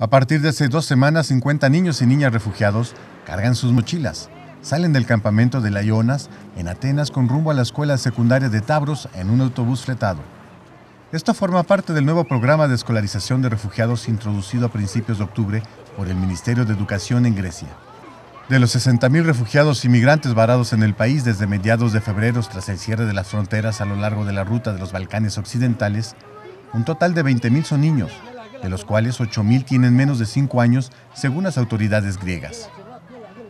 A partir de hace dos semanas, 50 niños y niñas refugiados cargan sus mochilas. Salen del campamento de Laionas en Atenas, con rumbo a la escuela secundaria de Tabros en un autobús fletado. Esto forma parte del nuevo programa de escolarización de refugiados introducido a principios de octubre por el Ministerio de Educación en Grecia. De los 60.000 refugiados y migrantes varados en el país desde mediados de febrero tras el cierre de las fronteras a lo largo de la ruta de los Balcanes Occidentales, un total de 20.000 son niños, de los cuales 8.000 tienen menos de 5 años, según las autoridades griegas.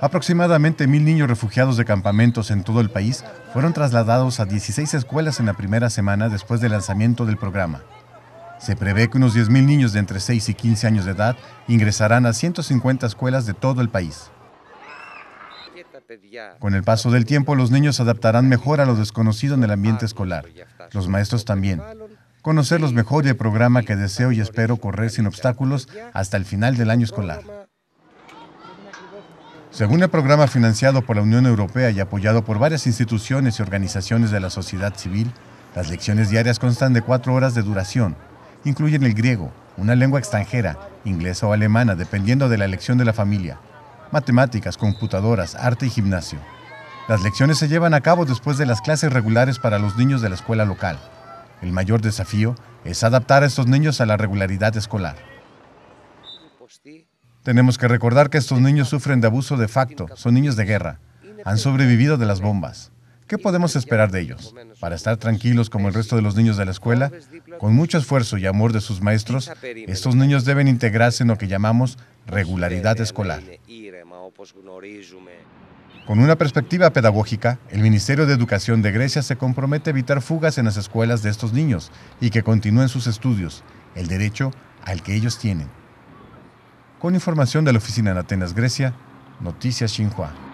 Aproximadamente 1.000 niños refugiados de campamentos en todo el país fueron trasladados a 16 escuelas en la primera semana después del lanzamiento del programa. Se prevé que unos 10.000 niños de entre 6 y 15 años de edad ingresarán a 150 escuelas de todo el país. Con el paso del tiempo, los niños se adaptarán mejor a lo desconocido en el ambiente escolar. Los maestros también conocerlos mejor y el programa que deseo y espero correr sin obstáculos hasta el final del año escolar. Según el programa financiado por la Unión Europea y apoyado por varias instituciones y organizaciones de la sociedad civil, las lecciones diarias constan de cuatro horas de duración. Incluyen el griego, una lengua extranjera, inglesa o alemana, dependiendo de la elección de la familia, matemáticas, computadoras, arte y gimnasio. Las lecciones se llevan a cabo después de las clases regulares para los niños de la escuela local. El mayor desafío es adaptar a estos niños a la regularidad escolar. Tenemos que recordar que estos niños sufren de abuso de facto, son niños de guerra, han sobrevivido de las bombas. ¿Qué podemos esperar de ellos? Para estar tranquilos como el resto de los niños de la escuela, con mucho esfuerzo y amor de sus maestros, estos niños deben integrarse en lo que llamamos regularidad escolar. Con una perspectiva pedagógica, el Ministerio de Educación de Grecia se compromete a evitar fugas en las escuelas de estos niños y que continúen sus estudios, el derecho al que ellos tienen. Con información de la oficina en Atenas, Grecia, Noticias Xinhua.